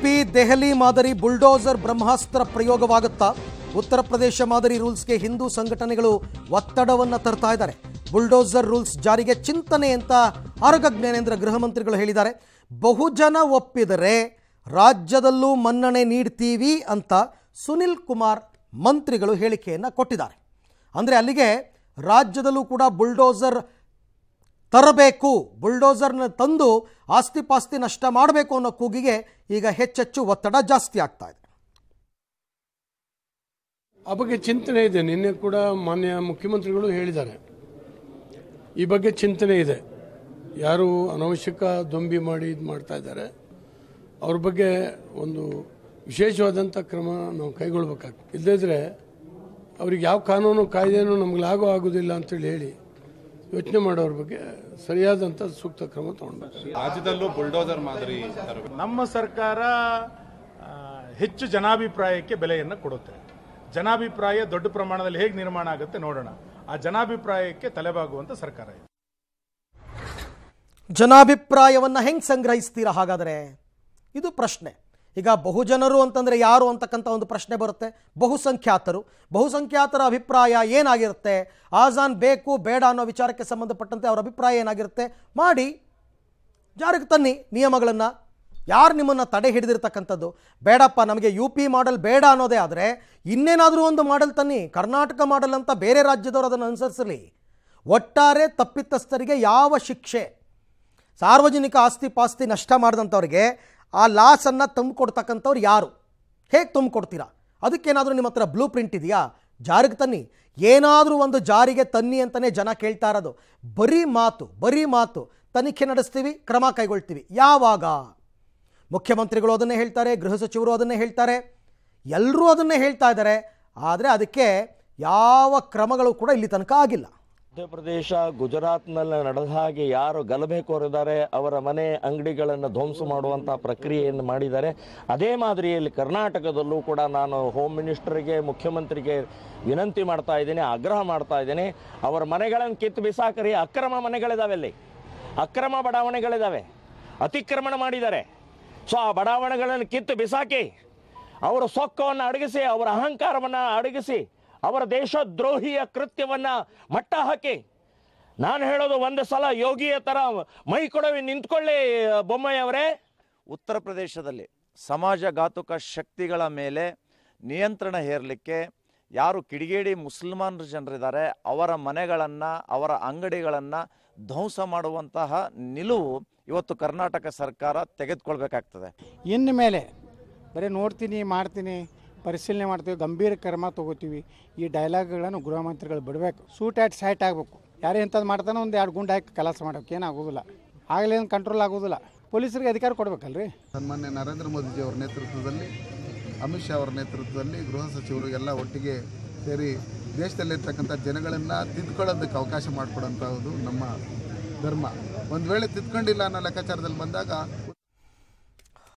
P Delhi ಮಾದರಿ bulldozer ಬ್ರಹ್ಮಾಸ್ತ್ರ ಪ್ರಯೋಗವಾಗುತ್ತಾ ಉತ್ತರ ಪ್ರದೇಶ ಮಾದರಿ ರೂಲ್ಸ್ಗೆ ಹಿಂದೂ ಸಂಘಟನೆಗಳು ಒತ್ತಡವನ್ನು ತರ್ತಾ ಇದ್ದಾರೆ ಬುಲ್ಡೋಸರ್ ರೂಲ್ಸ್ ಜಾರಿಗೆ ಚಿಂತನೆ ಅಂತ ಆರೋಗ್ಯ ಜ್ಞಾನೇಂದ್ರ ಗೃಹ ಮಂತ್ರಿಗಳು ಹೇಳಿದ್ದಾರೆ ಬಹುಜನ ಒಪ್ಪಿದರೆ ರಾಜ್ಯದಲ್ಲೂ ಮನ್ನಣೆ ನೀಡ್ತೀವಿ ಅಂತ ಸುನಿಲ್ ಕುಮಾರ್ ಮಂತ್ರಿಗಳು ಹೇಳಿಕೆಯನ್ನು ಕೊಟ್ಟಿದ್ದಾರೆ ಅಂದರೆ ಅಲ್ಲಿಗೆ ರಾಜ್ಯದಲ್ಲೂ ಕೂಡ ಬುಲ್ಡೋಸರ್ ತರಬೇಕು ಬುಲ್ಡೋಸರ್ನ ತಂದು ಆಸ್ತಿ ಪಾಸ್ತಿ ನಷ್ಟ ಮಾಡಬೇಕು ಅನ್ನೋ ಕೂಗಿಗೆ ಈಗ ಹೆಚ್ಚೆಚ್ಚು ಒತ್ತಡ ಜಾಸ್ತಿ ಆಗ್ತಾ ಇದೆ ಆ ಬಗ್ಗೆ ಚಿಂತನೆ ಇದೆ ನಿನ್ನೆ ಕೂಡ ಮಾನ್ಯ ಮುಖ್ಯಮಂತ್ರಿಗಳು ಹೇಳಿದ್ದಾರೆ ಈ ಬಗ್ಗೆ ಚಿಂತನೆ ಇದೆ ಯಾರು ಅನವಶ್ಯಕ ದೊಂಬಿ ಮಾಡಿ ಇದು ಮಾಡ್ತಾ ಇದ್ದಾರೆ ಅವ್ರ ಬಗ್ಗೆ ಒಂದು ವಿಶೇಷವಾದಂಥ ಕ್ರಮ ನಾವು ಕೈಗೊಳ್ಬೇಕಾಗ್ತದೆ ಇಲ್ಲದಿದ್ದರೆ ಅವ್ರಿಗೆ ಯಾವ ಕಾನೂನು ಕಾಯ್ದೆನೂ ನಮ್ಗೆ ಲಾಗೂ ಆಗೋದಿಲ್ಲ ಅಂತೇಳಿ ಹೇಳಿ ಯೋಚನೆ ಮಾಡೋರ ಬಗ್ಗೆ ಸರಿಯಾದಂಥ ಸೂಕ್ತ ಕ್ರಮ ತಗೊಂಡ್ಬೇಕು ರಾಜ್ಯದಲ್ಲೂ ಬುಲ್ಡೋಸರ್ ಮಾದರಿ ನಮ್ಮ ಸರ್ಕಾರ ಹೆಚ್ಚು ಜನಾಭಿಪ್ರಾಯಕ್ಕೆ ಬೆಲೆಯನ್ನು ಕೊಡುತ್ತೆ ಜನಾಭಿಪ್ರಾಯ ದೊಡ್ಡ ಪ್ರಮಾಣದಲ್ಲಿ ಹೇಗೆ ನಿರ್ಮಾಣ ಆಗುತ್ತೆ ನೋಡೋಣ ಆ ಜನಾಭಿಪ್ರಾಯಕ್ಕೆ ತಲೆಬಾಗುವಂತ ಸರ್ಕಾರ ಇದೆ ಜನಾಭಿಪ್ರಾಯವನ್ನ ಹೆಂಗೆ ಸಂಗ್ರಹಿಸ್ತೀರಾ ಹಾಗಾದ್ರೆ ಇದು ಪ್ರಶ್ನೆ ಈಗ ಬಹುಜನರು ಅಂತಂದರೆ ಯಾರು ಅಂತಕ್ಕಂಥ ಒಂದು ಪ್ರಶ್ನೆ ಬರುತ್ತೆ ಬಹುಸಂಖ್ಯಾತರು ಬಹುಸಂಖ್ಯಾತರ ಅಭಿಪ್ರಾಯ ಏನಾಗಿರುತ್ತೆ ಆಜಾನ್ ಬೇಕು ಬೇಡ ಅನ್ನೋ ವಿಚಾರಕ್ಕೆ ಸಂಬಂಧಪಟ್ಟಂತೆ ಅವರ ಅಭಿಪ್ರಾಯ ಏನಾಗಿರುತ್ತೆ ಮಾಡಿ ಜಾರಿಗೆ ತನ್ನಿ ನಿಯಮಗಳನ್ನು ಯಾರು ನಿಮ್ಮನ್ನು ತಡೆ ಹಿಡಿದಿರ್ತಕ್ಕಂಥದ್ದು ಬೇಡಪ್ಪ ನಮಗೆ ಯು ಪಿ ಮಾಡೆಲ್ ಬೇಡ ಅನ್ನೋದೇ ಆದರೆ ಇನ್ನೇನಾದರೂ ಒಂದು ಮಾಡೆಲ್ ತನ್ನಿ ಕರ್ನಾಟಕ ಮಾಡೆಲ್ ಅಂತ ಬೇರೆ ರಾಜ್ಯದವರು ಅದನ್ನು ಅನುಸರಿಸಲಿ ಒಟ್ಟಾರೆ ತಪ್ಪಿತಸ್ಥರಿಗೆ ಯಾವ ಶಿಕ್ಷೆ ಸಾರ್ವಜನಿಕ ಆಸ್ತಿ ಪಾಸ್ತಿ ನಷ್ಟ ಮಾಡಿದಂಥವ್ರಿಗೆ ಆ ಲಾಸನ್ನು ತುಂಬಿಕೊಡ್ತಕ್ಕಂಥವ್ರು ಯಾರು ಹೇಗೆ ತುಂಬಿಕೊಡ್ತೀರಾ ಅದಕ್ಕೇನಾದರೂ ನಿಮ್ಮ ಹತ್ರ ಬ್ಲೂ ಪ್ರಿಂಟ್ ಇದೆಯಾ ಜಾರಿಗೆ ತನ್ನಿ ಏನಾದರೂ ಒಂದು ಜಾರಿಗೆ ತನ್ನಿ ಅಂತಲೇ ಜನ ಕೇಳ್ತಾ ಇರೋದು ಬರೀ ಮಾತು ಬರೀ ಮಾತು ತನಿಖೆ ನಡೆಸ್ತೀವಿ ಕ್ರಮ ಕೈಗೊಳ್ತೀವಿ ಯಾವಾಗ ಮುಖ್ಯಮಂತ್ರಿಗಳು ಅದನ್ನೇ ಹೇಳ್ತಾರೆ ಗೃಹ ಸಚಿವರು ಅದನ್ನೇ ಹೇಳ್ತಾರೆ ಎಲ್ಲರೂ ಅದನ್ನೇ ಹೇಳ್ತಾ ಇದ್ದಾರೆ ಆದರೆ ಅದಕ್ಕೆ ಯಾವ ಕ್ರಮಗಳು ಕೂಡ ಇಲ್ಲಿ ತನಕ ಆಗಿಲ್ಲ ಮಧ್ಯಪ್ರದೇಶ ಗುಜರಾತ್ನಲ್ಲಿ ನಡೆದ ಹಾಗೆ ಯಾರು ಗಲಭೆ ಕೋರಿದ್ದಾರೆ ಅವರ ಮನೆ ಅಂಗಡಿಗಳನ್ನು ಧ್ವಂಸ ಮಾಡುವಂಥ ಪ್ರಕ್ರಿಯೆಯನ್ನು ಮಾಡಿದ್ದಾರೆ ಅದೇ ಮಾದರಿಯಲ್ಲಿ ಕರ್ನಾಟಕದಲ್ಲೂ ಕೂಡ ನಾನು ಹೋಮ್ ಮಿನಿಸ್ಟರ್ಗೆ ಮುಖ್ಯಮಂತ್ರಿಗೆ ವಿನಂತಿ ಮಾಡ್ತಾ ಇದ್ದೀನಿ ಆಗ್ರಹ ಮಾಡ್ತಾ ಇದ್ದೀನಿ ಅವರ ಮನೆಗಳನ್ನು ಕಿತ್ತು ಬಿಸಾಕರಿ ಅಕ್ರಮ ಮನೆಗಳಿದ್ದಾವೆ ಅಲ್ಲಿ ಅಕ್ರಮ ಬಡಾವಣೆಗಳಿದ್ದಾವೆ ಅತಿಕ್ರಮಣ ಮಾಡಿದ್ದಾರೆ ಸೊ ಆ ಬಡಾವಣೆಗಳನ್ನು ಕಿತ್ತು ಬಿಸಾಕಿ ಅವರ ಸೊಕ್ಕವನ್ನು ಅಡಗಿಸಿ ಅವರ ಅಹಂಕಾರವನ್ನು ಅಡಗಿಸಿ ಅವರ ದೇಶದ್ರೋಹಿಯ ಕೃತ್ಯವನ್ನು ಮಟ್ಟ ಹಾಕಿ ನಾನು ಹೇಳೋದು ಒಂದು ಸಲ ಯೋಗಿಯ ಥರ ಮೈ ಕೊಡವಿ ನಿಂತ್ಕೊಳ್ಳಿ ಬೊಮ್ಮಯ್ಯ ಅವರೇ ಉತ್ತರ ಪ್ರದೇಶದಲ್ಲಿ ಸಮಾಜಘಾತುಕ ಶಕ್ತಿಗಳ ಮೇಲೆ ನಿಯಂತ್ರಣ ಹೇರಲಿಕ್ಕೆ ಯಾರು ಕಿಡಿಗೇಡಿ ಮುಸಲ್ಮಾನರು ಜನರಿದ್ದಾರೆ ಅವರ ಮನೆಗಳನ್ನು ಅವರ ಅಂಗಡಿಗಳನ್ನು ಧ್ವಂಸ ಮಾಡುವಂತಹ ನಿಲುವು ಇವತ್ತು ಕರ್ನಾಟಕ ಸರ್ಕಾರ ತೆಗೆದುಕೊಳ್ಬೇಕಾಗ್ತದೆ ಇನ್ನು ಮೇಲೆ ಬರೀ ನೋಡ್ತೀನಿ ಮಾಡ್ತೀನಿ ಪರಿಶೀಲನೆ ಮಾಡ್ತೀವಿ ಗಂಭೀರ ಕ್ರಮ ತೊಗೋತೀವಿ ಈ ಡೈಲಾಗ್ಗಳನ್ನು ಗೃಹ ಮಂತ್ರಿಗಳು ಬಿಡಬೇಕು ಸೂಟ್ ಆ್ಯಟ್ ಸೈಟ್ ಆಗಬೇಕು ಯಾರೇ ಎಂಥದ್ದು ಮಾಡ್ತಾನೆ ಒಂದು ಎರಡು ಗುಂಡು ಹಾಕಿ ಕೆಲಸ ಮಾಡೋಕೆ ಏನಾಗೋದಿಲ್ಲ ಆಗಲೇನು ಕಂಟ್ರೋಲ್ ಆಗೋದಿಲ್ಲ ಪೊಲೀಸರಿಗೆ ಅಧಿಕಾರ ಕೊಡ್ಬೇಕಲ್ರಿ ಸನ್ಮಾನ್ಯ ನರೇಂದ್ರ ಮೋದಿಜಿ ಅವರ ನೇತೃತ್ವದಲ್ಲಿ ಅಮಿತ್ ಶಾ ಅವರ ನೇತೃತ್ವದಲ್ಲಿ ಗೃಹ ಸಚಿವರು ಎಲ್ಲ ಒಟ್ಟಿಗೆ ಸೇರಿ ದೇಶದಲ್ಲಿರ್ತಕ್ಕಂಥ ಜನಗಳನ್ನ ತಿದ್ಕೊಳ್ಳೋದಕ್ಕೆ ಅವಕಾಶ ಮಾಡಿಕೊಡೋಂಥದ್ದು ನಮ್ಮ ಧರ್ಮ ಒಂದು ವೇಳೆ ತಿದ್ಕೊಂಡಿಲ್ಲ ಅನ್ನೋ ಲೆಕ್ಕಾಚಾರದಲ್ಲಿ ಬಂದಾಗ